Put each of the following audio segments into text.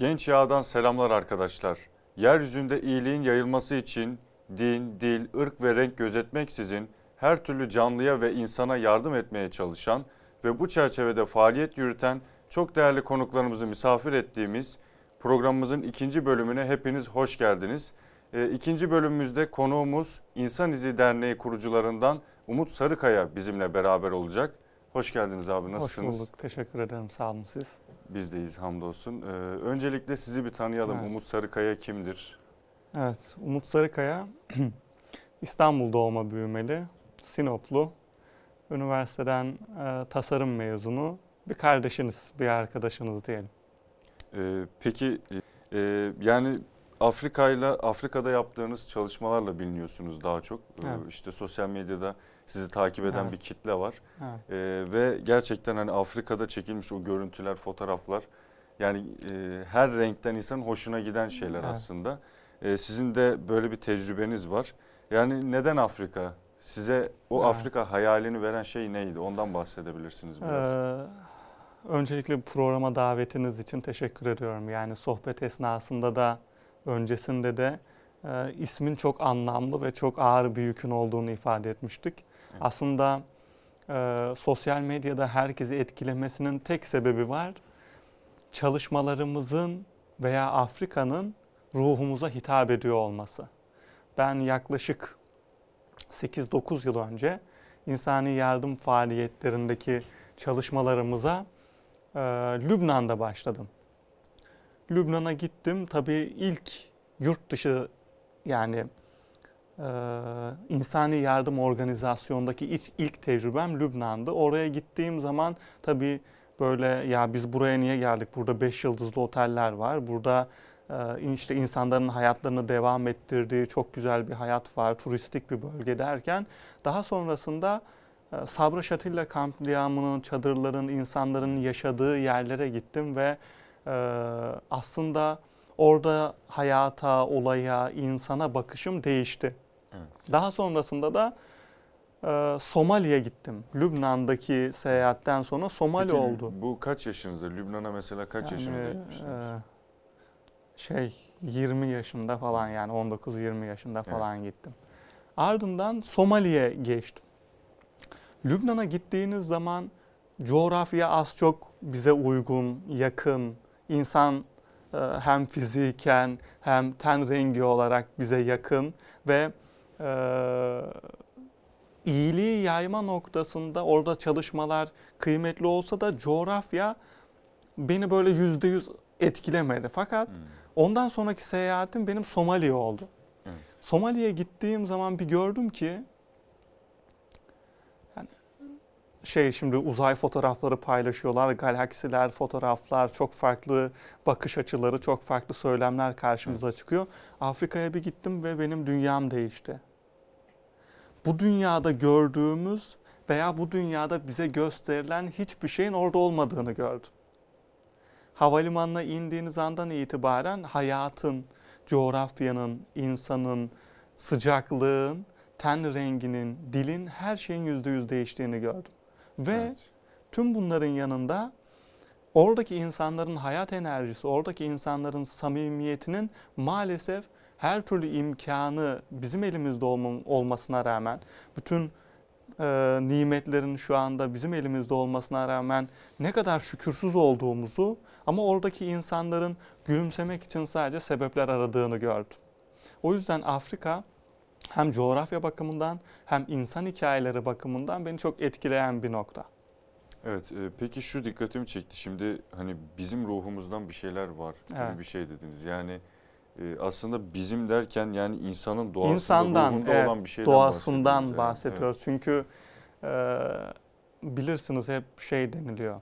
Genç Yağ'dan selamlar arkadaşlar. Yeryüzünde iyiliğin yayılması için din, dil, ırk ve renk gözetmeksizin her türlü canlıya ve insana yardım etmeye çalışan ve bu çerçevede faaliyet yürüten çok değerli konuklarımızı misafir ettiğimiz programımızın ikinci bölümüne hepiniz hoş geldiniz. E, ikinci bölümümüzde konuğumuz İnsan İzi Derneği kurucularından Umut Sarıkaya bizimle beraber olacak. Hoş geldiniz abi nasılsınız? Hoş bulduk teşekkür ederim sağ olun siz. Biz deyiz, hamdolsun. Ee, öncelikle sizi bir tanıyalım. Evet. Umut Sarıkaya kimdir? Evet, Umut Sarıkaya İstanbul doğma büyümeli, Sinoplu, üniversiteden e, tasarım mezunu bir kardeşiniz, bir arkadaşınız diyelim. Ee, peki e, yani Afrika ile Afrika'da yaptığınız çalışmalarla biliniyorsunuz daha çok. Ee, evet. Ee, işte sosyal medyada sizi takip eden evet. bir kitle var. Evet. E, ve gerçekten hani Afrika'da çekilmiş o görüntüler, fotoğraflar yani e, her renkten insanın hoşuna giden şeyler evet. aslında. E, sizin de böyle bir tecrübeniz var. Yani neden Afrika? Size o evet. Afrika hayalini veren şey neydi? Ondan bahsedebilirsiniz biraz. Ee, öncelikle programa davetiniz için teşekkür ediyorum. Yani sohbet esnasında da öncesinde de e, ismin çok anlamlı ve çok ağır bir yükün olduğunu ifade etmiştik. Evet. Aslında e, sosyal medyada herkesi etkilemesinin tek sebebi var. Çalışmalarımızın veya Afrika'nın ruhumuza hitap ediyor olması. Ben yaklaşık 8-9 yıl önce insani yardım faaliyetlerindeki çalışmalarımıza e, Lübnan'da başladım. Lübnan'a gittim. Tabii ilk yurt dışı yani e, insani yardım organizasyondaki iç, ilk tecrübem Lübnan'dı. Oraya gittiğim zaman tabii böyle ya biz buraya niye geldik? Burada beş yıldızlı oteller var. Burada e, işte insanların hayatlarını devam ettirdiği çok güzel bir hayat var. Turistik bir bölge derken daha sonrasında e, Sabra Şatilla katliamının, çadırların, insanların yaşadığı yerlere gittim ve e, aslında orada hayata, olaya, insana bakışım değişti. Daha sonrasında da e, Somali'ye gittim. Lübnan'daki seyahatten sonra Somali Peki, oldu. Bu kaç yaşınızda? Lübnan'a mesela kaç yani, yaşınızda e, gitmiştiniz? E, şey 20 yaşında falan yani 19-20 yaşında falan evet. gittim. Ardından Somali'ye geçtim. Lübnan'a gittiğiniz zaman coğrafya az çok bize uygun, yakın, insan e, hem fiziken hem ten rengi olarak bize yakın ve e, iyiliği yayma noktasında orada çalışmalar kıymetli olsa da coğrafya beni böyle yüzde yüz etkilemedi. Fakat hmm. ondan sonraki seyahatim benim Somali'ye oldu. Hmm. Somali'ye gittiğim zaman bir gördüm ki yani şey şimdi uzay fotoğrafları paylaşıyorlar, galaksiler, fotoğraflar, çok farklı bakış açıları, çok farklı söylemler karşımıza hmm. çıkıyor. Afrika'ya bir gittim ve benim dünyam değişti bu dünyada gördüğümüz veya bu dünyada bize gösterilen hiçbir şeyin orada olmadığını gördüm. Havalimanına indiğiniz andan itibaren hayatın, coğrafyanın, insanın, sıcaklığın, ten renginin, dilin her şeyin yüzde yüz değiştiğini gördüm. Ve evet. tüm bunların yanında oradaki insanların hayat enerjisi, oradaki insanların samimiyetinin maalesef her türlü imkanı bizim elimizde olmasına rağmen bütün e, nimetlerin şu anda bizim elimizde olmasına rağmen ne kadar şükürsüz olduğumuzu ama oradaki insanların gülümsemek için sadece sebepler aradığını gördüm. O yüzden Afrika hem coğrafya bakımından hem insan hikayeleri bakımından beni çok etkileyen bir nokta. Evet e, peki şu dikkatimi çekti şimdi hani bizim ruhumuzdan bir şeyler var evet. bir şey dediniz yani ee, aslında bizim derken yani insanın doğasında ruhunda evet, olan bir şeyden doğasından bahsediyoruz. bahsediyoruz. Evet. Çünkü e, bilirsiniz hep şey deniliyor.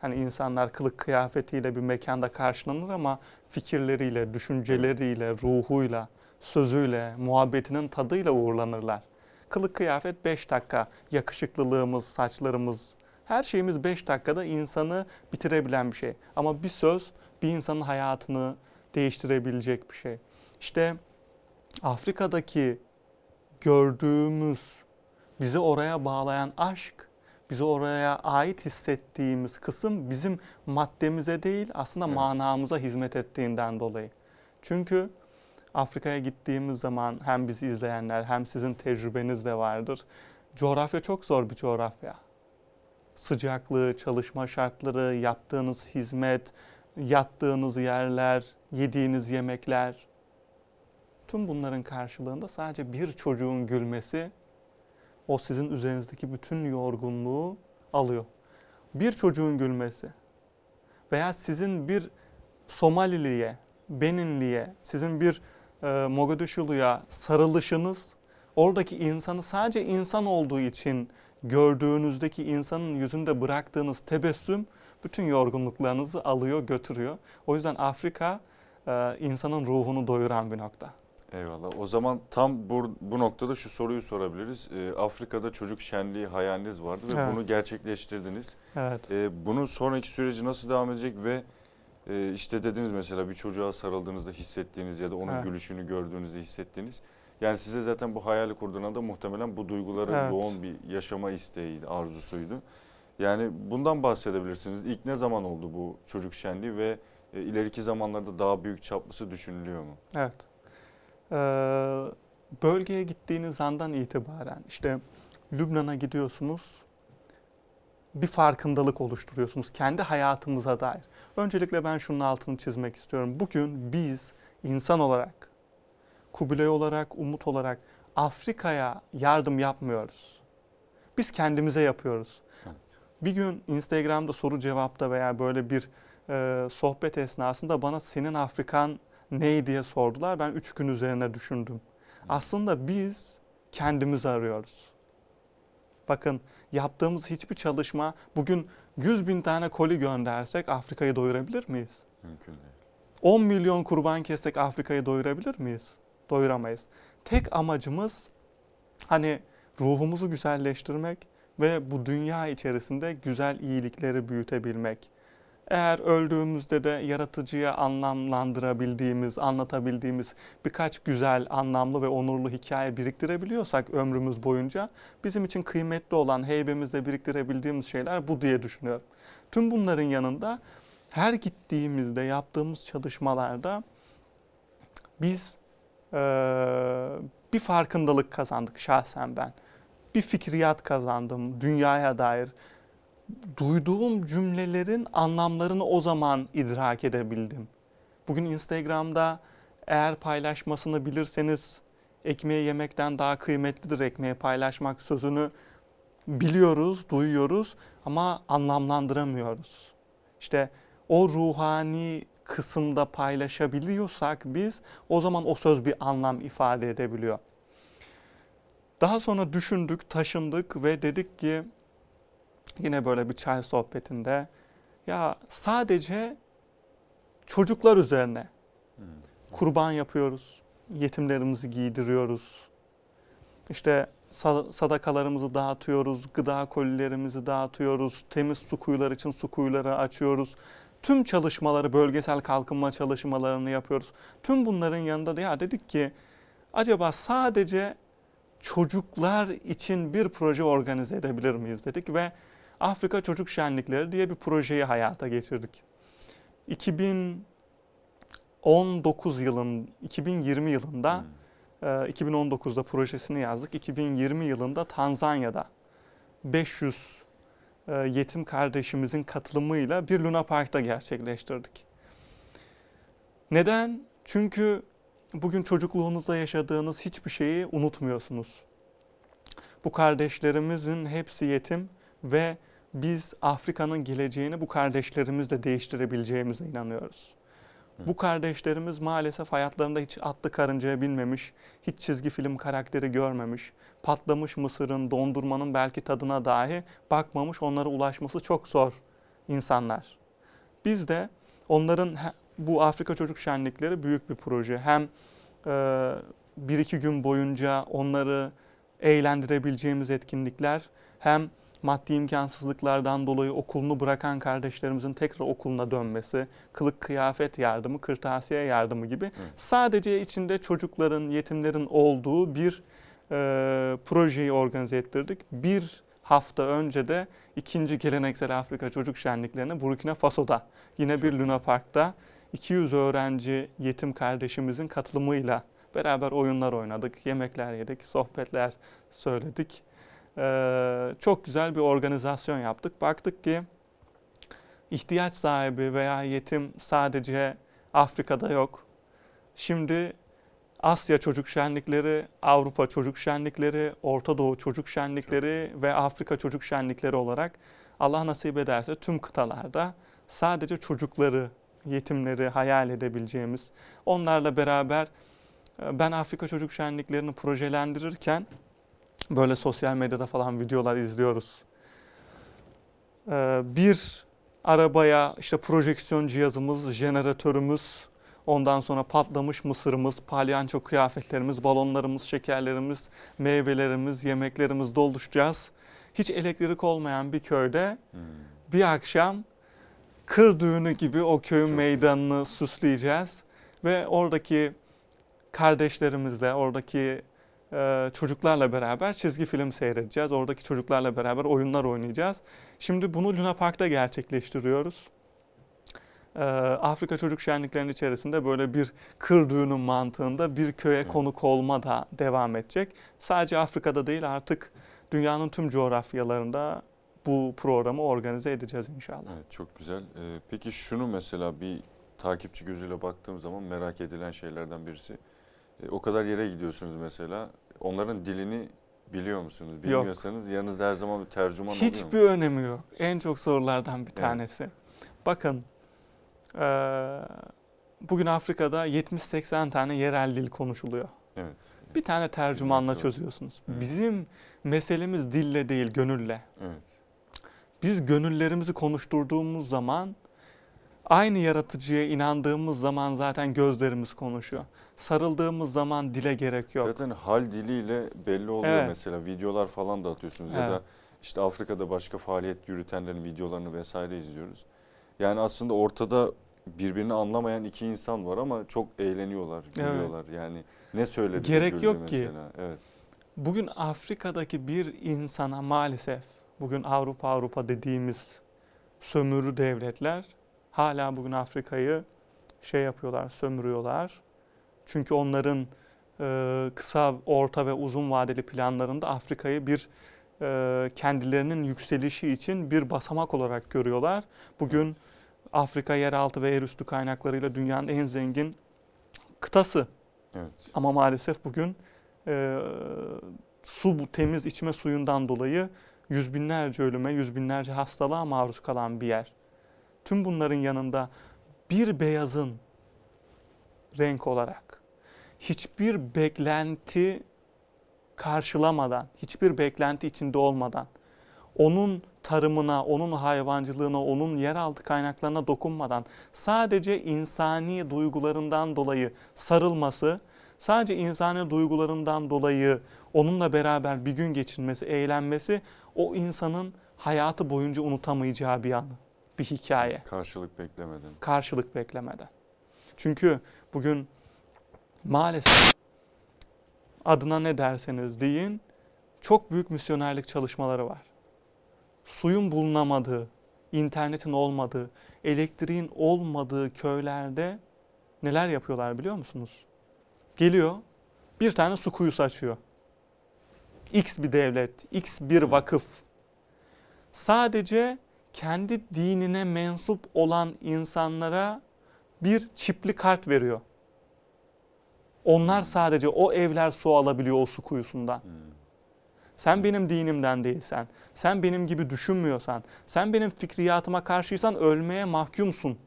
Hani insanlar kılık kıyafetiyle bir mekanda karşılanır ama fikirleriyle, düşünceleriyle, ruhuyla, sözüyle, muhabbetinin tadıyla uğurlanırlar. Kılık kıyafet 5 dakika, yakışıklılığımız, saçlarımız, her şeyimiz 5 dakikada insanı bitirebilen bir şey. Ama bir söz bir insanın hayatını, değiştirebilecek bir şey. İşte Afrika'daki gördüğümüz, bizi oraya bağlayan aşk, bizi oraya ait hissettiğimiz kısım bizim maddemize değil aslında evet. manamıza hizmet ettiğinden dolayı. Çünkü Afrika'ya gittiğimiz zaman hem bizi izleyenler hem sizin tecrübeniz de vardır. Coğrafya çok zor bir coğrafya. Sıcaklığı, çalışma şartları, yaptığınız hizmet, yattığınız yerler, yediğiniz yemekler, tüm bunların karşılığında sadece bir çocuğun gülmesi o sizin üzerinizdeki bütün yorgunluğu alıyor. Bir çocuğun gülmesi veya sizin bir Somalili'ye, Beninli'ye, sizin bir e, Mogadishu'luya sarılışınız oradaki insanı sadece insan olduğu için gördüğünüzdeki insanın yüzünde bıraktığınız tebessüm bütün yorgunluklarınızı alıyor götürüyor. O yüzden Afrika e, insanın ruhunu doyuran bir nokta. Eyvallah. O zaman tam bu, bu noktada şu soruyu sorabiliriz. E, Afrika'da çocuk şenliği hayaliniz vardı ve evet. bunu gerçekleştirdiniz. Evet. E, bunun sonraki süreci nasıl devam edecek ve e, işte dediniz mesela bir çocuğa sarıldığınızda hissettiğiniz ya da onun evet. gülüşünü gördüğünüzde hissettiğiniz. Yani size zaten bu hayali kurduğuna da muhtemelen bu duyguları evet. yoğun bir yaşama isteğiydi, arzusuydu. Yani bundan bahsedebilirsiniz. İlk ne zaman oldu bu çocuk şenliği ve e, ileriki zamanlarda daha büyük çaplısı düşünülüyor mu? Evet. Ee, bölgeye gittiğiniz andan itibaren işte Lübnan'a gidiyorsunuz bir farkındalık oluşturuyorsunuz kendi hayatımıza dair. Öncelikle ben şunun altını çizmek istiyorum. Bugün biz insan olarak, kubile olarak, umut olarak Afrika'ya yardım yapmıyoruz. Biz kendimize yapıyoruz. Evet. Bir gün Instagram'da soru cevapta veya böyle bir e, sohbet esnasında bana senin Afrikan neydi diye sordular. Ben üç gün üzerine düşündüm. Aslında biz kendimizi arıyoruz. Bakın yaptığımız hiçbir çalışma bugün 100 bin tane koli göndersek Afrika'yı doyurabilir miyiz? Mümkün değil. 10 milyon kurban kessek Afrika'yı doyurabilir miyiz? Doyuramayız. Tek amacımız hani ruhumuzu güzelleştirmek ve bu dünya içerisinde güzel iyilikleri büyütebilmek. Eğer öldüğümüzde de yaratıcıya anlamlandırabildiğimiz, anlatabildiğimiz birkaç güzel, anlamlı ve onurlu hikaye biriktirebiliyorsak ömrümüz boyunca bizim için kıymetli olan, heybemizde biriktirebildiğimiz şeyler bu diye düşünüyorum. Tüm bunların yanında her gittiğimizde yaptığımız çalışmalarda biz e, bir farkındalık kazandık şahsen ben. Bir fikriyat kazandım dünyaya dair duyduğum cümlelerin anlamlarını o zaman idrak edebildim. Bugün Instagram'da eğer paylaşmasını bilirseniz ekmeği yemekten daha kıymetlidir ekmeği paylaşmak sözünü biliyoruz, duyuyoruz ama anlamlandıramıyoruz. İşte o ruhani kısımda paylaşabiliyorsak biz o zaman o söz bir anlam ifade edebiliyor. Daha sonra düşündük, taşındık ve dedik ki yine böyle bir çay sohbetinde ya sadece çocuklar üzerine hmm. kurban yapıyoruz. Yetimlerimizi giydiriyoruz. İşte sadakalarımızı dağıtıyoruz, gıda kolilerimizi dağıtıyoruz, temiz su kuyuları için su kuyuları açıyoruz. Tüm çalışmaları, bölgesel kalkınma çalışmalarını yapıyoruz. Tüm bunların yanında da ya dedik ki acaba sadece çocuklar için bir proje organize edebilir miyiz dedik ve Afrika Çocuk Şenlikleri diye bir projeyi hayata geçirdik. 2019 yılın 2020 yılında hmm. 2019'da e, projesini yazdık. 2020 yılında Tanzanya'da 500 e, yetim kardeşimizin katılımıyla bir Luna Park'ta gerçekleştirdik. Neden? Çünkü bugün çocukluğunuzda yaşadığınız hiçbir şeyi unutmuyorsunuz. Bu kardeşlerimizin hepsi yetim ve biz Afrika'nın geleceğini bu kardeşlerimizle değiştirebileceğimize inanıyoruz. Bu kardeşlerimiz maalesef hayatlarında hiç atlı karıncaya binmemiş, hiç çizgi film karakteri görmemiş, patlamış mısırın, dondurmanın belki tadına dahi bakmamış, onlara ulaşması çok zor insanlar. Biz de onların bu Afrika Çocuk Şenlikleri büyük bir proje. Hem e, bir iki gün boyunca onları eğlendirebileceğimiz etkinlikler hem maddi imkansızlıklardan dolayı okulunu bırakan kardeşlerimizin tekrar okuluna dönmesi, kılık kıyafet yardımı, kırtasiye yardımı gibi Hı. sadece içinde çocukların, yetimlerin olduğu bir e, projeyi organize ettirdik. Bir hafta önce de ikinci geleneksel Afrika çocuk şenliklerini Burkina Faso'da yine bir Luna Park'ta 200 öğrenci yetim kardeşimizin katılımıyla beraber oyunlar oynadık, yemekler yedik, sohbetler söyledik. Ee, çok güzel bir organizasyon yaptık. Baktık ki ihtiyaç sahibi veya yetim sadece Afrika'da yok. Şimdi Asya çocuk şenlikleri, Avrupa çocuk şenlikleri, Orta Doğu çocuk şenlikleri ve Afrika çocuk şenlikleri olarak Allah nasip ederse tüm kıtalarda sadece çocukları, yetimleri hayal edebileceğimiz, onlarla beraber e, ben Afrika çocuk şenliklerini projelendirirken Böyle sosyal medyada falan videolar izliyoruz. Ee, bir arabaya işte projeksiyon cihazımız, jeneratörümüz, ondan sonra patlamış mısırımız, palyanço kıyafetlerimiz, balonlarımız, şekerlerimiz, meyvelerimiz, yemeklerimiz dolduşacağız. Hiç elektrik olmayan bir köyde hmm. bir akşam kır düğünü gibi o köyün Çok meydanını güzel. süsleyeceğiz. Ve oradaki kardeşlerimizle, oradaki e, çocuklarla beraber çizgi film seyredeceğiz. Oradaki çocuklarla beraber oyunlar oynayacağız. Şimdi bunu Luna Park'ta gerçekleştiriyoruz. E, Afrika Çocuk Şenliklerinin içerisinde böyle bir kır düğünün mantığında bir köye konuk olma da devam edecek. Sadece Afrika'da değil artık dünyanın tüm coğrafyalarında bu programı organize edeceğiz inşallah. Evet çok güzel. Ee, peki şunu mesela bir takipçi gözüyle baktığım zaman merak edilen şeylerden birisi e, o kadar yere gidiyorsunuz mesela. Onların dilini biliyor musunuz? Bilmiyorsanız yok. yanınızda her zaman bir tercüman Hiçbir oluyor Hiçbir önemi yok. En çok sorulardan bir tanesi. Evet. Bakın e, bugün Afrika'da 70-80 tane yerel dil konuşuluyor. Evet. Bir tane tercümanla çözüyorsunuz. Evet. Bizim meselemiz dille değil, gönülle. Evet. Biz gönüllerimizi konuşturduğumuz zaman Aynı yaratıcıya inandığımız zaman zaten gözlerimiz konuşuyor. Sarıldığımız zaman dile gerek yok. Zaten hal diliyle belli oluyor evet. mesela. Videolar falan da atıyorsunuz evet. ya da işte Afrika'da başka faaliyet yürütenlerin videolarını vesaire izliyoruz. Yani aslında ortada birbirini anlamayan iki insan var ama çok eğleniyorlar, gülüyorlar. Evet. Yani ne söyledi Gerek yok mesela. ki. Evet. Bugün Afrika'daki bir insana maalesef bugün Avrupa Avrupa dediğimiz sömürü devletler hala bugün Afrika'yı şey yapıyorlar, sömürüyorlar. Çünkü onların e, kısa, orta ve uzun vadeli planlarında Afrika'yı bir e, kendilerinin yükselişi için bir basamak olarak görüyorlar. Bugün Afrika yeraltı ve yerüstü kaynaklarıyla dünyanın en zengin kıtası. Evet. Ama maalesef bugün e, su temiz içme suyundan dolayı yüz binlerce ölüme, yüz binlerce hastalığa maruz kalan bir yer tüm bunların yanında bir beyazın renk olarak hiçbir beklenti karşılamadan, hiçbir beklenti içinde olmadan onun tarımına, onun hayvancılığına, onun yeraltı kaynaklarına dokunmadan sadece insani duygularından dolayı sarılması, sadece insani duygularından dolayı onunla beraber bir gün geçirmesi, eğlenmesi o insanın hayatı boyunca unutamayacağı bir anı bir hikaye. Karşılık beklemeden. Karşılık beklemeden. Çünkü bugün maalesef adına ne derseniz deyin çok büyük misyonerlik çalışmaları var. Suyun bulunamadığı, internetin olmadığı, elektriğin olmadığı köylerde neler yapıyorlar biliyor musunuz? Geliyor bir tane su kuyusu açıyor. X bir devlet, X bir vakıf. Sadece kendi dinine mensup olan insanlara bir çipli kart veriyor. Onlar hmm. sadece o evler su alabiliyor o su kuyusundan. Hmm. Sen benim dinimden değilsen, sen benim gibi düşünmüyorsan, sen benim fikriyatıma karşıysan ölmeye mahkumsun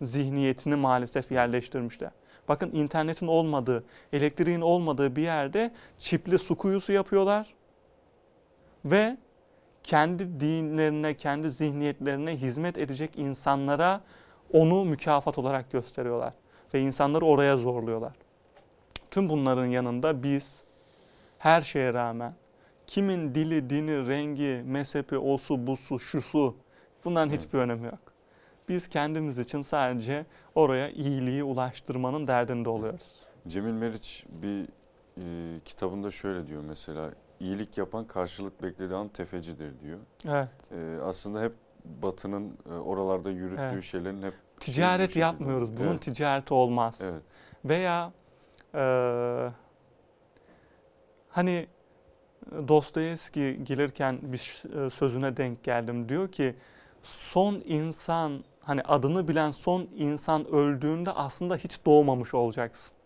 zihniyetini maalesef yerleştirmişler. Bakın internetin olmadığı, elektriğin olmadığı bir yerde çipli su kuyusu yapıyorlar ve kendi dinlerine, kendi zihniyetlerine hizmet edecek insanlara onu mükafat olarak gösteriyorlar. Ve insanları oraya zorluyorlar. Tüm bunların yanında biz her şeye rağmen kimin dili, dini, rengi, mezhepi, osu, busu, şusu bunların hiçbir önemi yok. Biz kendimiz için sadece oraya iyiliği ulaştırmanın derdinde oluyoruz. Cemil Meriç bir e, kitabında şöyle diyor mesela iyilik yapan karşılık beklediği an tefecidir diyor. Evet. E, aslında hep Batı'nın e, oralarda yürüttüğü evet. şeylerin hep... Ticaret şey yapmıyoruz. Bunun evet. ticareti olmaz. Evet. Veya e, hani Dostoyevski gelirken bir e, sözüne denk geldim. Diyor ki son insan hani adını bilen son insan öldüğünde aslında hiç doğmamış olacaksın.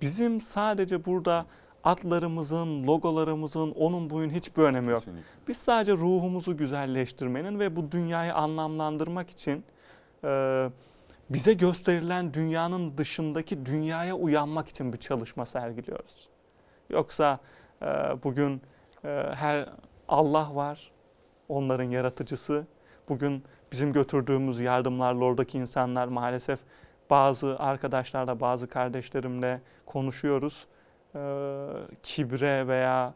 Bizim sadece burada adlarımızın, logolarımızın, onun buyun hiçbir önemi yok. Kesinlikle. Biz sadece ruhumuzu güzelleştirmenin ve bu dünyayı anlamlandırmak için e, bize gösterilen dünyanın dışındaki dünyaya uyanmak için bir çalışma sergiliyoruz. Yoksa e, bugün e, her Allah var, onların yaratıcısı. Bugün bizim götürdüğümüz yardımlarla oradaki insanlar maalesef bazı arkadaşlarla, bazı kardeşlerimle konuşuyoruz. Ee, kibre veya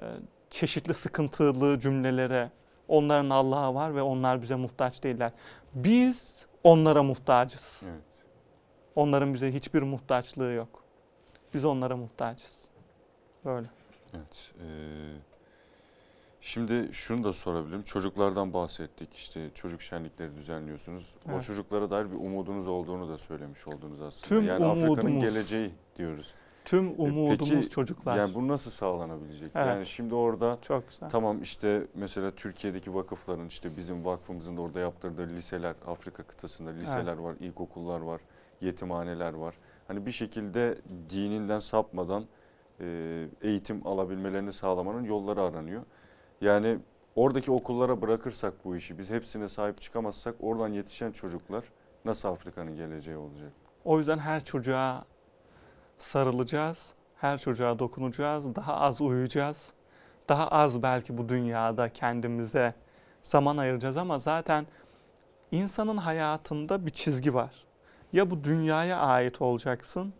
e, çeşitli sıkıntılı cümlelere onların Allah'a var ve onlar bize muhtaç değiller. Biz onlara muhtacız. Evet. Onların bize hiçbir muhtaçlığı yok. Biz onlara muhtacız. Böyle. Evet. E, şimdi şunu da sorabilirim. Çocuklardan bahsettik. İşte çocuk şenlikleri düzenliyorsunuz. Evet. O çocuklara dair bir umudunuz olduğunu da söylemiş oldunuz aslında. Tüm yani umudumuz. Afrika'nın geleceği diyoruz. Tüm e, umudumuz Peki, çocuklar. Yani bu nasıl sağlanabilecek? Evet. Yani şimdi orada Çok güzel. tamam işte mesela Türkiye'deki vakıfların işte bizim vakfımızın da orada yaptırdığı liseler Afrika kıtasında liseler evet. var, ilkokullar var, yetimhaneler var. Hani bir şekilde dininden sapmadan e, eğitim alabilmelerini sağlamanın yolları aranıyor. Yani oradaki okullara bırakırsak bu işi biz hepsine sahip çıkamazsak oradan yetişen çocuklar nasıl Afrika'nın geleceği olacak? O yüzden her çocuğa sarılacağız, her çocuğa dokunacağız, daha az uyuyacağız. Daha az belki bu dünyada kendimize zaman ayıracağız ama zaten insanın hayatında bir çizgi var. Ya bu dünyaya ait olacaksın,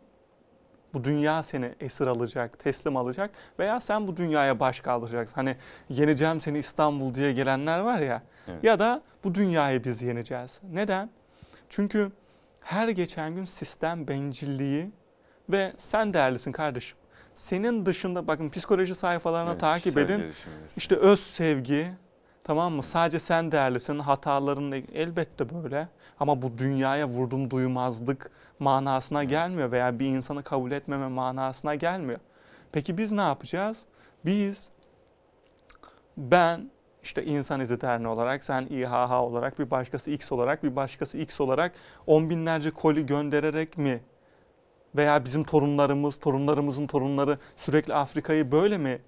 bu dünya seni esir alacak, teslim alacak veya sen bu dünyaya baş kaldıracaksın. Hani yeneceğim seni İstanbul diye gelenler var ya evet. ya da bu dünyayı biz yeneceğiz. Neden? Çünkü her geçen gün sistem bencilliği, ve sen değerlisin kardeşim. Senin dışında bakın psikoloji sayfalarına evet, takip edin. İşte öz sevgi tamam mı? Sadece sen değerlisin. Hataların elbette böyle. Ama bu dünyaya vurdum duymazlık manasına evet. gelmiyor veya bir insanı kabul etmeme manasına gelmiyor. Peki biz ne yapacağız? Biz ben işte insan iziterni olarak, sen İHH olarak, bir başkası X olarak, bir başkası X olarak on binlerce koli göndererek mi veya bizim torunlarımız, torunlarımızın torunları sürekli Afrika'yı böyle mi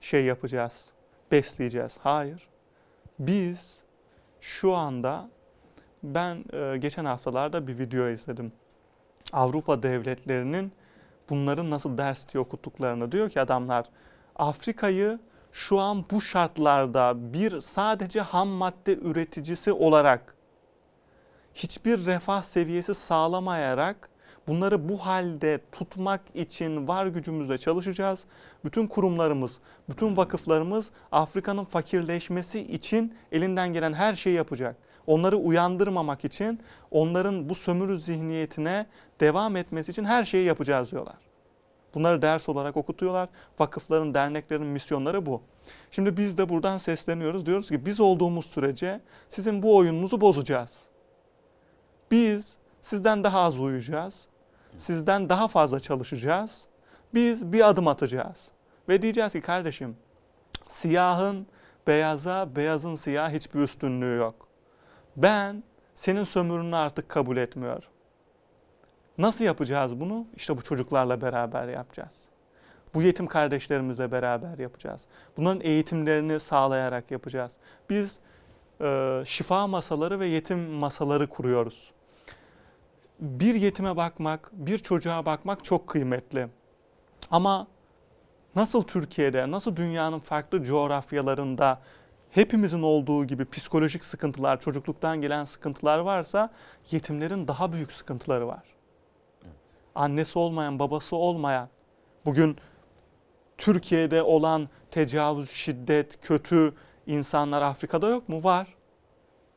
şey yapacağız, besleyeceğiz? Hayır. Biz şu anda ben e, geçen haftalarda bir video izledim. Avrupa devletlerinin bunların nasıl ders diye okuttuklarını diyor ki adamlar Afrika'yı şu an bu şartlarda bir sadece ham madde üreticisi olarak hiçbir refah seviyesi sağlamayarak Bunları bu halde tutmak için var gücümüzle çalışacağız. Bütün kurumlarımız, bütün vakıflarımız Afrika'nın fakirleşmesi için elinden gelen her şeyi yapacak. Onları uyandırmamak için, onların bu sömürü zihniyetine devam etmesi için her şeyi yapacağız diyorlar. Bunları ders olarak okutuyorlar. Vakıfların, derneklerin misyonları bu. Şimdi biz de buradan sesleniyoruz. Diyoruz ki biz olduğumuz sürece sizin bu oyununuzu bozacağız. Biz sizden daha az uyuyacağız. Sizden daha fazla çalışacağız. Biz bir adım atacağız. Ve diyeceğiz ki kardeşim siyahın beyaza, beyazın siyah hiçbir üstünlüğü yok. Ben senin sömürünü artık kabul etmiyorum. Nasıl yapacağız bunu? İşte bu çocuklarla beraber yapacağız. Bu yetim kardeşlerimizle beraber yapacağız. Bunların eğitimlerini sağlayarak yapacağız. Biz e, şifa masaları ve yetim masaları kuruyoruz bir yetime bakmak, bir çocuğa bakmak çok kıymetli. Ama nasıl Türkiye'de, nasıl dünyanın farklı coğrafyalarında hepimizin olduğu gibi psikolojik sıkıntılar, çocukluktan gelen sıkıntılar varsa yetimlerin daha büyük sıkıntıları var. Annesi olmayan, babası olmayan, bugün Türkiye'de olan tecavüz, şiddet, kötü insanlar Afrika'da yok mu? Var.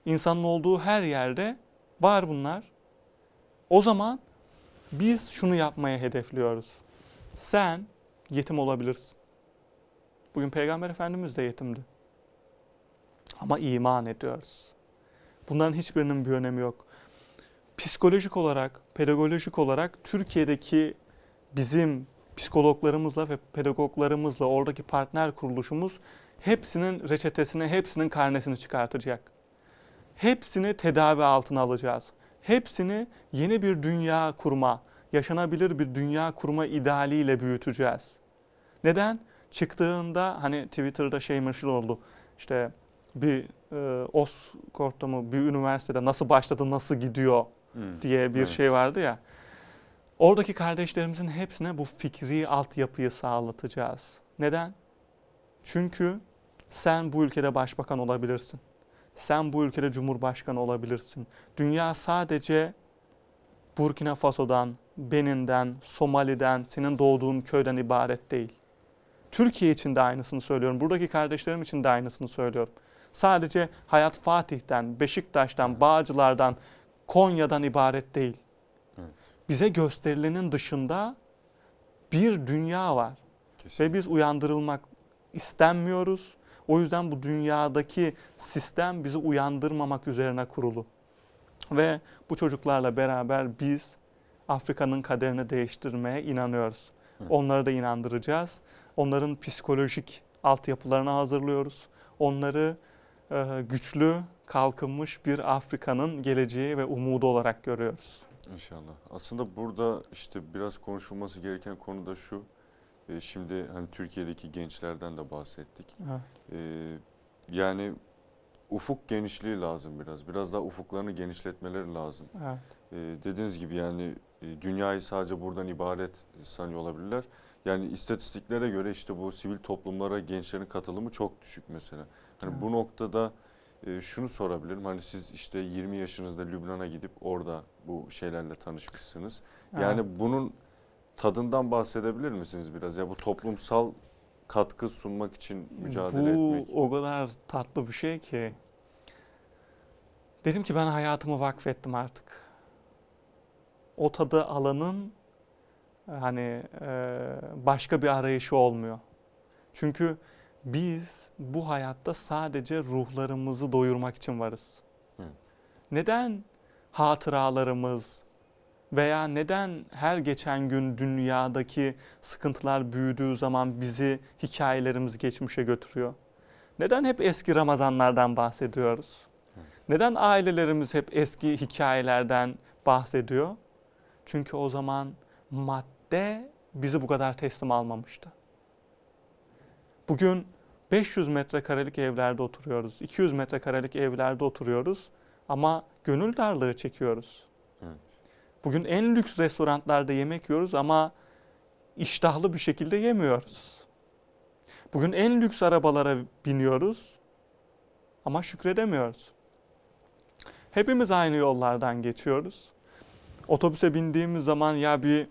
İnsanın olduğu her yerde var bunlar. O zaman biz şunu yapmaya hedefliyoruz. Sen yetim olabilirsin. Bugün Peygamber Efendimiz de yetimdi. Ama iman ediyoruz. Bunların hiçbirinin bir önemi yok. Psikolojik olarak, pedagojik olarak Türkiye'deki bizim psikologlarımızla ve pedagoglarımızla oradaki partner kuruluşumuz hepsinin reçetesini, hepsinin karnesini çıkartacak. Hepsini tedavi altına alacağız hepsini yeni bir dünya kurma, yaşanabilir bir dünya kurma idealiyle büyüteceğiz. Neden? Çıktığında hani Twitter'da şey meşhur oldu. İşte bir e, Oskort'ta mı bir üniversitede nasıl başladı, nasıl gidiyor hmm, diye bir evet. şey vardı ya. Oradaki kardeşlerimizin hepsine bu fikri altyapıyı sağlatacağız. Neden? Çünkü sen bu ülkede başbakan olabilirsin. Sen bu ülkede cumhurbaşkanı olabilirsin. Dünya sadece Burkina Faso'dan, Benin'den, Somali'den, senin doğduğun köyden ibaret değil. Türkiye için de aynısını söylüyorum. Buradaki kardeşlerim için de aynısını söylüyorum. Sadece hayat Fatih'ten, Beşiktaş'tan, Bağcılar'dan, Konya'dan ibaret değil. Bize gösterilenin dışında bir dünya var. Kesinlikle. Ve biz uyandırılmak istenmiyoruz. O yüzden bu dünyadaki sistem bizi uyandırmamak üzerine kurulu. Ve bu çocuklarla beraber biz Afrika'nın kaderini değiştirmeye inanıyoruz. Onları da inandıracağız. Onların psikolojik altyapılarını hazırlıyoruz. Onları e, güçlü, kalkınmış bir Afrika'nın geleceği ve umudu olarak görüyoruz. İnşallah. Aslında burada işte biraz konuşulması gereken konu da şu. E, şimdi hani Türkiye'deki gençlerden de bahsettik. E, yani ufuk genişliği lazım biraz. Biraz daha ufuklarını genişletmeleri lazım. Evet. E, dediğiniz gibi yani e, dünyayı sadece buradan ibaret sanıyor olabilirler. Yani istatistiklere göre işte bu sivil toplumlara gençlerin katılımı çok düşük mesela. Hani bu noktada e, şunu sorabilirim. Hani siz işte 20 yaşınızda Lübnan'a gidip orada bu şeylerle tanışmışsınız. Yani evet. bunun tadından bahsedebilir misiniz biraz? Ya bu toplumsal katkı sunmak için mücadele bu etmek. Bu o kadar tatlı bir şey ki. Dedim ki ben hayatımı vakfettim artık. O tadı alanın e, hani e, başka bir arayışı olmuyor. Çünkü biz bu hayatta sadece ruhlarımızı doyurmak için varız. Hı. Neden hatıralarımız, veya neden her geçen gün dünyadaki sıkıntılar büyüdüğü zaman bizi hikayelerimiz geçmişe götürüyor? Neden hep eski Ramazanlardan bahsediyoruz? Neden ailelerimiz hep eski hikayelerden bahsediyor? Çünkü o zaman madde bizi bu kadar teslim almamıştı. Bugün 500 metrekarelik evlerde oturuyoruz, 200 metrekarelik evlerde oturuyoruz ama gönül darlığı çekiyoruz. Bugün en lüks restoranlarda yemek yiyoruz ama iştahlı bir şekilde yemiyoruz. Bugün en lüks arabalara biniyoruz ama şükredemiyoruz. Hepimiz aynı yollardan geçiyoruz. Otobüse bindiğimiz zaman ya bir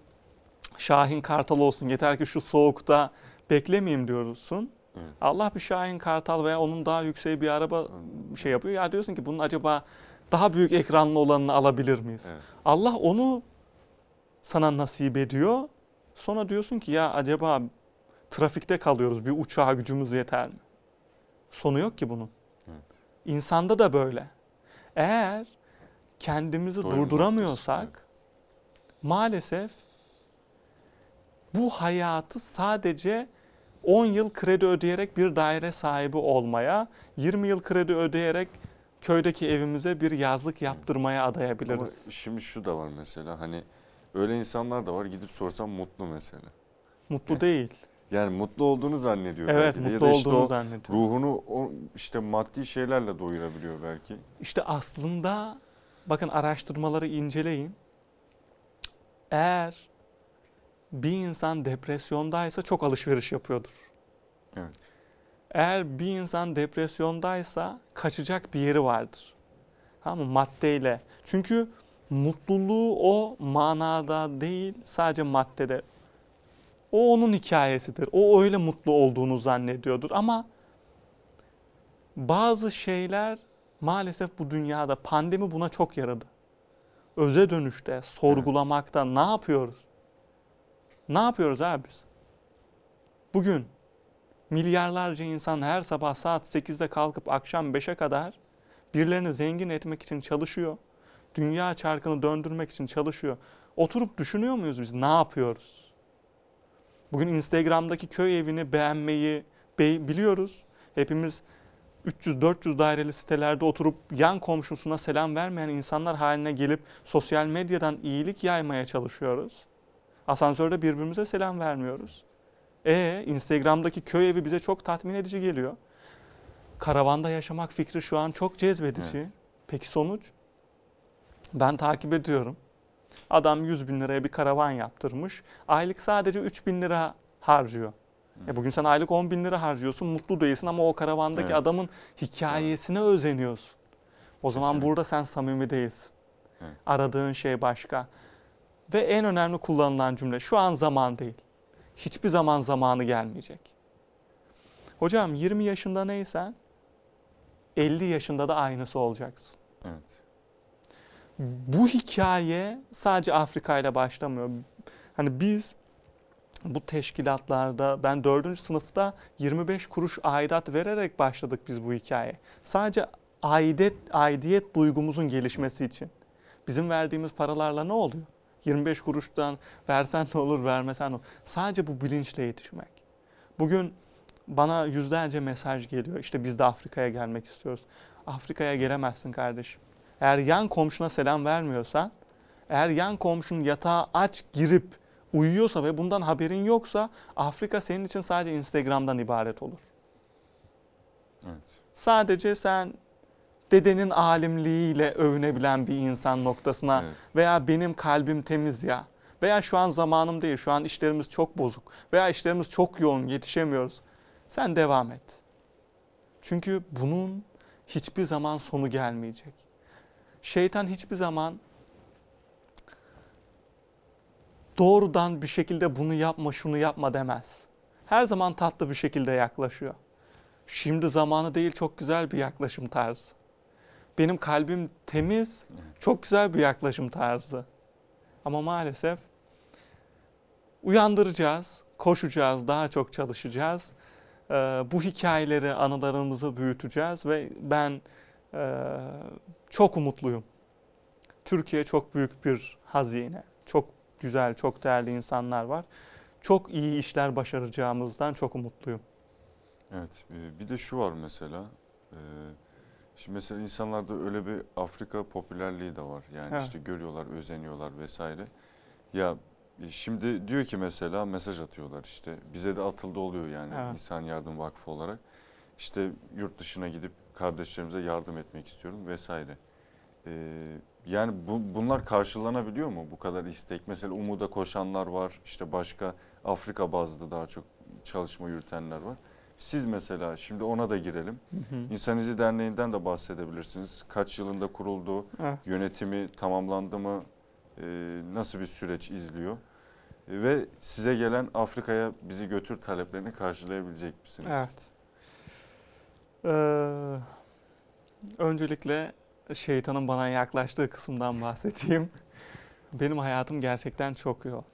Şahin Kartal olsun yeter ki şu soğukta beklemeyeyim diyorsun. Evet. Allah bir Şahin Kartal veya onun daha yüksek bir araba şey yapıyor. Ya diyorsun ki bunun acaba daha büyük ekranlı olanını alabilir miyiz? Evet. Allah onu sana nasip ediyor. Sonra diyorsun ki ya acaba trafikte kalıyoruz bir uçağa gücümüz yeter mi? Sonu yok ki bunun. Evet. İnsanda da böyle. Eğer kendimizi Doyum durduramıyorsak evet. maalesef bu hayatı sadece 10 yıl kredi ödeyerek bir daire sahibi olmaya, 20 yıl kredi ödeyerek köydeki evimize bir yazlık yaptırmaya adayabiliriz. Ama şimdi şu da var mesela hani öyle insanlar da var gidip sorsam mutlu mesela. Mutlu yani, değil. Yani mutlu olduğunu zannediyor. Evet belki. mutlu ya da işte olduğunu zannediyor. Ruhunu o işte maddi şeylerle doyurabiliyor belki. İşte aslında bakın araştırmaları inceleyin. Eğer bir insan depresyondaysa çok alışveriş yapıyordur. Evet. Eğer bir insan depresyondaysa kaçacak bir yeri vardır. Tamam mı? Maddeyle. Çünkü mutluluğu o manada değil sadece maddede. O onun hikayesidir. O öyle mutlu olduğunu zannediyordur ama bazı şeyler maalesef bu dünyada pandemi buna çok yaradı. Öze dönüşte, sorgulamakta evet. ne yapıyoruz? Ne yapıyoruz abi biz? Bugün milyarlarca insan her sabah saat 8'de kalkıp akşam 5'e kadar birilerini zengin etmek için çalışıyor. Dünya çarkını döndürmek için çalışıyor. Oturup düşünüyor muyuz biz ne yapıyoruz? Bugün Instagram'daki köy evini beğenmeyi biliyoruz. Hepimiz 300-400 daireli sitelerde oturup yan komşusuna selam vermeyen insanlar haline gelip sosyal medyadan iyilik yaymaya çalışıyoruz. Asansörde birbirimize selam vermiyoruz. E Instagram'daki köy evi bize çok tatmin edici geliyor. Karavanda yaşamak fikri şu an çok cezbedici. Evet. Peki sonuç? Ben takip ediyorum. Adam 100 bin liraya bir karavan yaptırmış. Aylık sadece 3 bin lira harcıyor. E bugün sen aylık 10 bin lira harcıyorsun, mutlu değilsin ama o karavandaki evet. adamın hikayesine evet. özeniyorsun. O Kesinlikle. zaman burada sen samimi değilsin. Evet. Aradığın şey başka. Ve en önemli kullanılan cümle şu an zaman değil hiçbir zaman zamanı gelmeyecek. Hocam 20 yaşında neysen 50 yaşında da aynısı olacaksın. Evet. Bu hikaye sadece Afrika ile başlamıyor. Hani biz bu teşkilatlarda ben 4. sınıfta 25 kuruş aidat vererek başladık biz bu hikaye. Sadece aidet, aidiyet duygumuzun gelişmesi için. Bizim verdiğimiz paralarla ne oluyor? 25 kuruştan versen ne olur vermesen ne olur. Sadece bu bilinçle yetişmek. Bugün bana yüzlerce mesaj geliyor. İşte biz de Afrika'ya gelmek istiyoruz. Afrika'ya gelemezsin kardeşim. Eğer yan komşuna selam vermiyorsan, eğer yan komşun yatağa aç girip uyuyorsa ve bundan haberin yoksa Afrika senin için sadece Instagram'dan ibaret olur. Evet. Sadece sen dedenin alimliğiyle övünebilen bir insan noktasına evet. veya benim kalbim temiz ya veya şu an zamanım değil şu an işlerimiz çok bozuk veya işlerimiz çok yoğun yetişemiyoruz. Sen devam et. Çünkü bunun hiçbir zaman sonu gelmeyecek. Şeytan hiçbir zaman doğrudan bir şekilde bunu yapma şunu yapma demez. Her zaman tatlı bir şekilde yaklaşıyor. Şimdi zamanı değil çok güzel bir yaklaşım tarzı benim kalbim temiz, çok güzel bir yaklaşım tarzı. Ama maalesef uyandıracağız, koşacağız, daha çok çalışacağız. Ee, bu hikayeleri anılarımızı büyüteceğiz ve ben e, çok umutluyum. Türkiye çok büyük bir hazine. Çok güzel, çok değerli insanlar var. Çok iyi işler başaracağımızdan çok umutluyum. Evet, e, bir de şu var mesela. E Şimdi mesela insanlarda öyle bir Afrika popülerliği de var. Yani ha. işte görüyorlar, özeniyorlar vesaire. Ya e, şimdi diyor ki mesela mesaj atıyorlar işte. Bize de atıldı oluyor yani ha. İnsan Yardım Vakfı olarak. İşte yurt dışına gidip kardeşlerimize yardım etmek istiyorum vesaire. Ee, yani bu, bunlar karşılanabiliyor mu bu kadar istek? Mesela Umuda koşanlar var, işte başka Afrika bazlı daha çok çalışma yürütenler var. Siz mesela şimdi ona da girelim. İnsan İzi Derneği'nden de bahsedebilirsiniz. Kaç yılında kuruldu, evet. yönetimi tamamlandı mı, e, nasıl bir süreç izliyor? E, ve size gelen Afrika'ya bizi götür taleplerini karşılayabilecek misiniz? Evet. Ee, öncelikle şeytanın bana yaklaştığı kısımdan bahsedeyim. Benim hayatım gerçekten çok yoğun.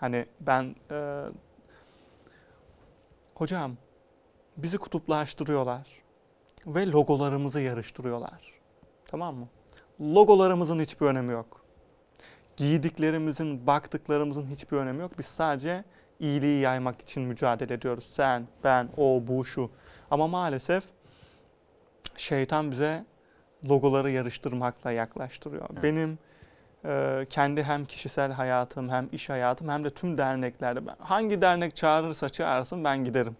Hani ben... E, hocam bizi kutuplaştırıyorlar ve logolarımızı yarıştırıyorlar. Tamam mı? Logolarımızın hiçbir önemi yok. Giydiklerimizin, baktıklarımızın hiçbir önemi yok. Biz sadece iyiliği yaymak için mücadele ediyoruz. Sen, ben, o, bu, şu. Ama maalesef şeytan bize logoları yarıştırmakla yaklaştırıyor. Evet. Benim e, kendi hem kişisel hayatım hem iş hayatım hem de tüm derneklerde ben, hangi dernek çağırırsa çağırsın ben giderim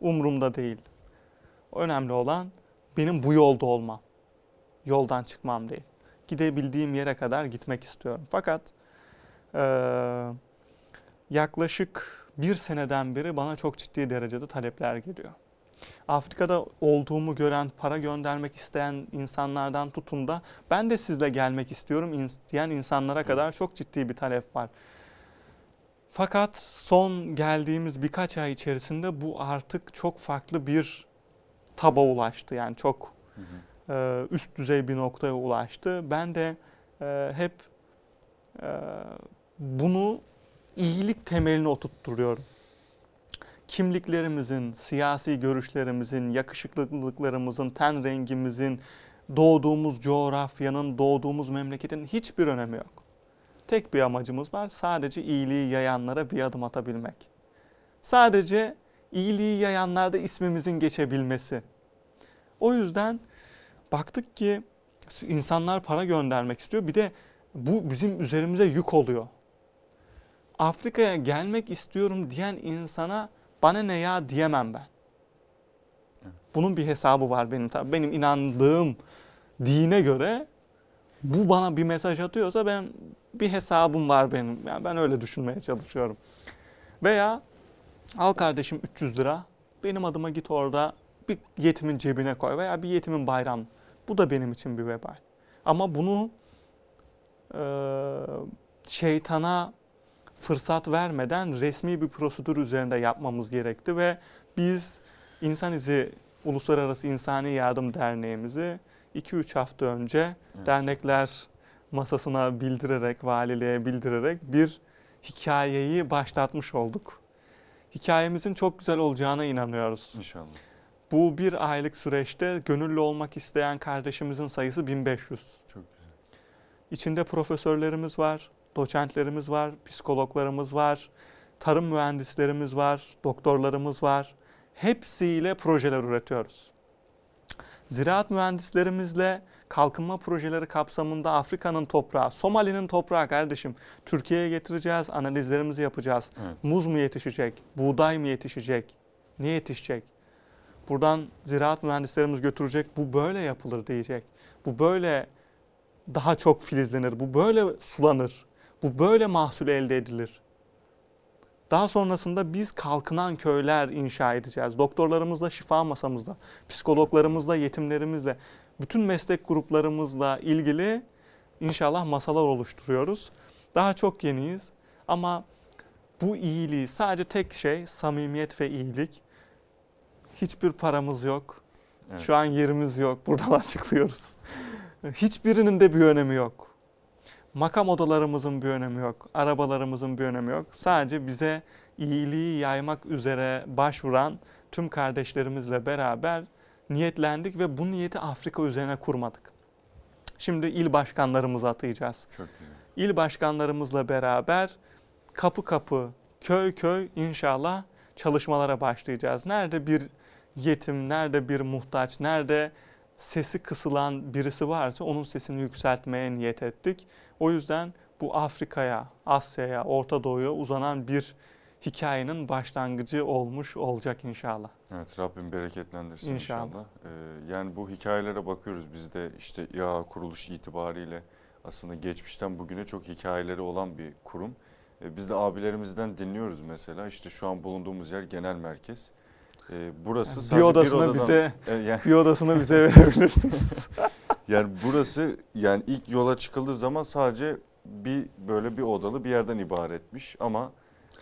umurumda değil. Önemli olan benim bu yolda olma, Yoldan çıkmam değil. Gidebildiğim yere kadar gitmek istiyorum. Fakat e, yaklaşık bir seneden beri bana çok ciddi derecede talepler geliyor. Afrika'da olduğumu gören, para göndermek isteyen insanlardan tutun da ben de sizle gelmek istiyorum diyen insanlara kadar çok ciddi bir talep var. Fakat son geldiğimiz birkaç ay içerisinde bu artık çok farklı bir taba ulaştı. Yani çok hı hı. E, üst düzey bir noktaya ulaştı. Ben de e, hep e, bunu iyilik temeline oturtturuyorum. Kimliklerimizin, siyasi görüşlerimizin, yakışıklılıklarımızın, ten rengimizin, doğduğumuz coğrafyanın, doğduğumuz memleketin hiçbir önemi yok. Tek bir amacımız var. Sadece iyiliği yayanlara bir adım atabilmek. Sadece iyiliği yayanlarda ismimizin geçebilmesi. O yüzden baktık ki insanlar para göndermek istiyor. Bir de bu bizim üzerimize yük oluyor. Afrika'ya gelmek istiyorum diyen insana bana ne ya diyemem ben. Bunun bir hesabı var benim tabii. Benim inandığım dine göre bu bana bir mesaj atıyorsa ben bir hesabım var benim. Yani ben öyle düşünmeye çalışıyorum. Veya al kardeşim 300 lira benim adıma git orada bir yetimin cebine koy veya bir yetimin bayram. Bu da benim için bir vebal. Ama bunu e, şeytana fırsat vermeden resmi bir prosedür üzerinde yapmamız gerekti ve biz insan izi Uluslararası İnsani Yardım Derneğimizi 2-3 hafta önce evet. dernekler masasına bildirerek, valiliğe bildirerek bir hikayeyi başlatmış olduk. Hikayemizin çok güzel olacağına inanıyoruz. İnşallah. Bu bir aylık süreçte gönüllü olmak isteyen kardeşimizin sayısı 1500. Çok güzel. İçinde profesörlerimiz var, doçentlerimiz var, psikologlarımız var, tarım mühendislerimiz var, doktorlarımız var. Hepsiyle projeler üretiyoruz. Ziraat mühendislerimizle kalkınma projeleri kapsamında Afrika'nın toprağı, Somali'nin toprağı kardeşim Türkiye'ye getireceğiz, analizlerimizi yapacağız. Evet. Muz mu yetişecek, buğday mı yetişecek, ne yetişecek? Buradan ziraat mühendislerimiz götürecek, bu böyle yapılır diyecek. Bu böyle daha çok filizlenir, bu böyle sulanır, bu böyle mahsul elde edilir. Daha sonrasında biz kalkınan köyler inşa edeceğiz. Doktorlarımızla, şifa masamızla, psikologlarımızla, yetimlerimizle, bütün meslek gruplarımızla ilgili inşallah masalar oluşturuyoruz. Daha çok yeniyiz ama bu iyiliği sadece tek şey samimiyet ve iyilik. Hiçbir paramız yok. Evet. Şu an yerimiz yok. Buradan açıklıyoruz. Hiçbirinin de bir önemi yok. Makam odalarımızın bir önemi yok. Arabalarımızın bir önemi yok. Sadece bize iyiliği yaymak üzere başvuran tüm kardeşlerimizle beraber niyetlendik ve bu niyeti Afrika üzerine kurmadık. Şimdi il başkanlarımızı atayacağız. Çok güzel. İl başkanlarımızla beraber kapı kapı, köy köy inşallah çalışmalara başlayacağız. Nerede bir yetim, nerede bir muhtaç, nerede sesi kısılan birisi varsa onun sesini yükseltmeye niyet ettik. O yüzden bu Afrika'ya, Asya'ya, Orta Doğu'ya uzanan bir hikayenin başlangıcı olmuş olacak inşallah. Evet Rabbim bereketlendirsin inşallah. inşallah. Ee, yani bu hikayelere bakıyoruz biz de işte ya kuruluş itibariyle aslında geçmişten bugüne çok hikayeleri olan bir kurum. Ee, biz de abilerimizden dinliyoruz mesela işte şu an bulunduğumuz yer genel merkez. Ee, burası yani sadece bir odasını bir odadan, bize e, yani, bir odasını bize verebilirsiniz. yani burası yani ilk yola çıkıldığı zaman sadece bir böyle bir odalı bir yerden ibaretmiş ama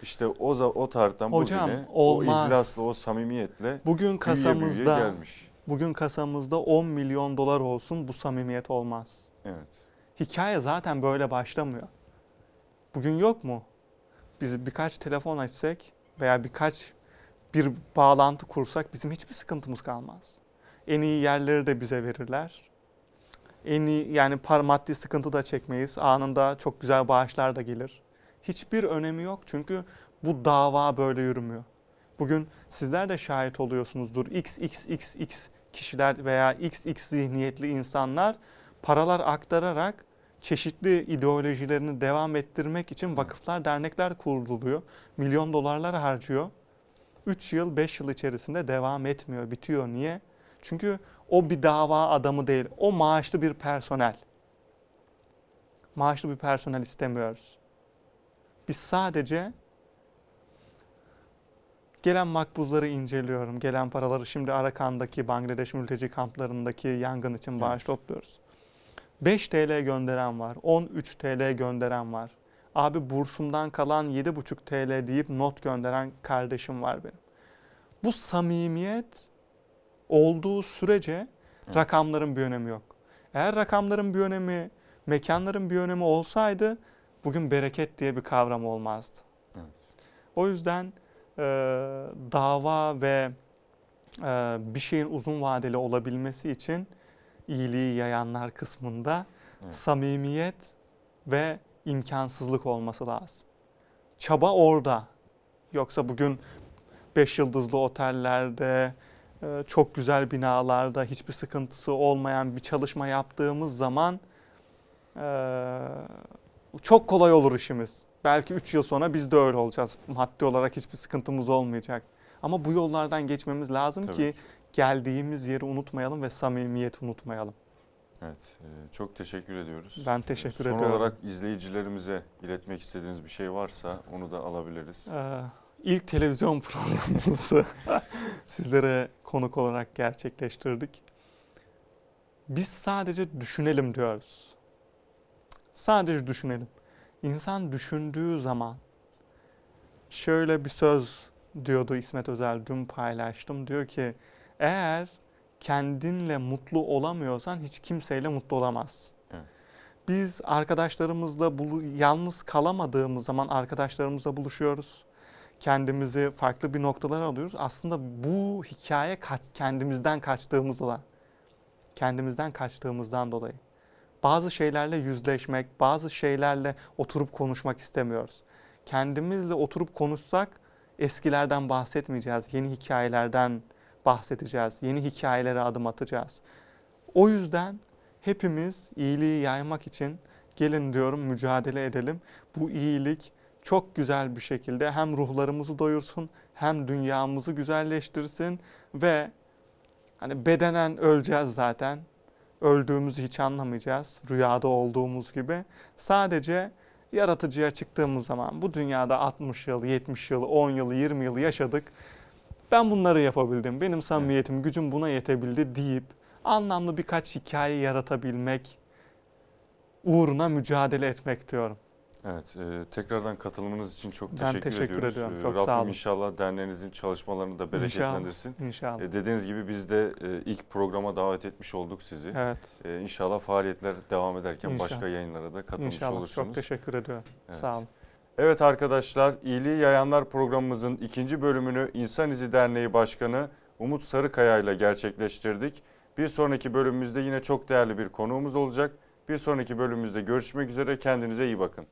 işte o o tarihten Hocam, bugüne olmaz. o ihlasla o samimiyetle bugün kasamızda büyüye gelmiş. Bugün kasamızda 10 milyon dolar olsun bu samimiyet olmaz. Evet. Hikaye zaten böyle başlamıyor. Bugün yok mu? Biz birkaç telefon açsak veya birkaç bir bağlantı kursak bizim hiçbir sıkıntımız kalmaz. En iyi yerleri de bize verirler. En iyi yani par maddi sıkıntı da çekmeyiz. Anında çok güzel bağışlar da gelir hiçbir önemi yok. Çünkü bu dava böyle yürümüyor. Bugün sizler de şahit oluyorsunuzdur. X X X X kişiler veya X X zihniyetli insanlar paralar aktararak çeşitli ideolojilerini devam ettirmek için vakıflar, dernekler kuruluyor. Milyon dolarlar harcıyor. 3 yıl, 5 yıl içerisinde devam etmiyor, bitiyor. Niye? Çünkü o bir dava adamı değil. O maaşlı bir personel. Maaşlı bir personel istemiyoruz. Biz sadece gelen makbuzları inceliyorum. Gelen paraları şimdi Arakan'daki Bangladeş mülteci kamplarındaki yangın için bağış evet. topluyoruz. 5 TL gönderen var, 13 TL gönderen var. Abi bursumdan kalan 7,5 TL deyip not gönderen kardeşim var benim. Bu samimiyet olduğu sürece evet. rakamların bir önemi yok. Eğer rakamların bir önemi, mekanların bir önemi olsaydı bugün bereket diye bir kavram olmazdı. O yüzden e, dava ve e, bir şeyin uzun vadeli olabilmesi için iyiliği yayanlar kısmında evet. samimiyet ve imkansızlık olması lazım. Çaba orada. Yoksa bugün beş yıldızlı otellerde, e, çok güzel binalarda hiçbir sıkıntısı olmayan bir çalışma yaptığımız zaman e, çok kolay olur işimiz. Belki 3 yıl sonra biz de öyle olacağız. Maddi olarak hiçbir sıkıntımız olmayacak. Ama bu yollardan geçmemiz lazım Tabii. ki geldiğimiz yeri unutmayalım ve samimiyeti unutmayalım. Evet, e, çok teşekkür ediyoruz. Ben e, teşekkür Son ediyorum. Son olarak izleyicilerimize iletmek istediğiniz bir şey varsa onu da alabiliriz. Ee, ilk televizyon programımızı sizlere konuk olarak gerçekleştirdik. Biz sadece düşünelim diyoruz. Sadece düşünelim. İnsan düşündüğü zaman şöyle bir söz diyordu İsmet Özel dün paylaştım. Diyor ki eğer kendinle mutlu olamıyorsan hiç kimseyle mutlu olamazsın. Biz arkadaşlarımızla bulu yalnız kalamadığımız zaman arkadaşlarımızla buluşuyoruz. Kendimizi farklı bir noktalara alıyoruz. Aslında bu hikaye kaç, kendimizden kaçtığımız olan. Kendimizden kaçtığımızdan dolayı. Bazı şeylerle yüzleşmek, bazı şeylerle oturup konuşmak istemiyoruz. Kendimizle oturup konuşsak eskilerden bahsetmeyeceğiz, yeni hikayelerden bahsedeceğiz, yeni hikayelere adım atacağız. O yüzden hepimiz iyiliği yaymak için gelin diyorum mücadele edelim. Bu iyilik çok güzel bir şekilde hem ruhlarımızı doyursun hem dünyamızı güzelleştirsin ve hani bedenen öleceğiz zaten öldüğümüzü hiç anlamayacağız. Rüyada olduğumuz gibi. Sadece yaratıcıya çıktığımız zaman bu dünyada 60 yıl, 70 yıl, 10 yıl, 20 yıl yaşadık. Ben bunları yapabildim. Benim samimiyetim, gücüm buna yetebildi deyip anlamlı birkaç hikaye yaratabilmek uğruna mücadele etmek diyorum. Evet, e, tekrardan katılımınız için çok ben teşekkür, teşekkür ediyoruz. Ediyorum. E, çok Rabbim sağ olun. inşallah derneğinizin çalışmalarını da bereketlendirsin. İnşallah. E, dediğiniz gibi biz de e, ilk programa davet etmiş olduk sizi. Evet. E, inşallah faaliyetler devam ederken inşallah. başka yayınlara da katılmış inşallah. olursunuz. İnşallah, çok teşekkür ediyorum. Evet. Sağ olun. Evet arkadaşlar, İyiliği Yayanlar programımızın ikinci bölümünü İnsan İzi Derneği Başkanı Umut Sarıkaya ile gerçekleştirdik. Bir sonraki bölümümüzde yine çok değerli bir konuğumuz olacak. Bir sonraki bölümümüzde görüşmek üzere. Kendinize iyi bakın.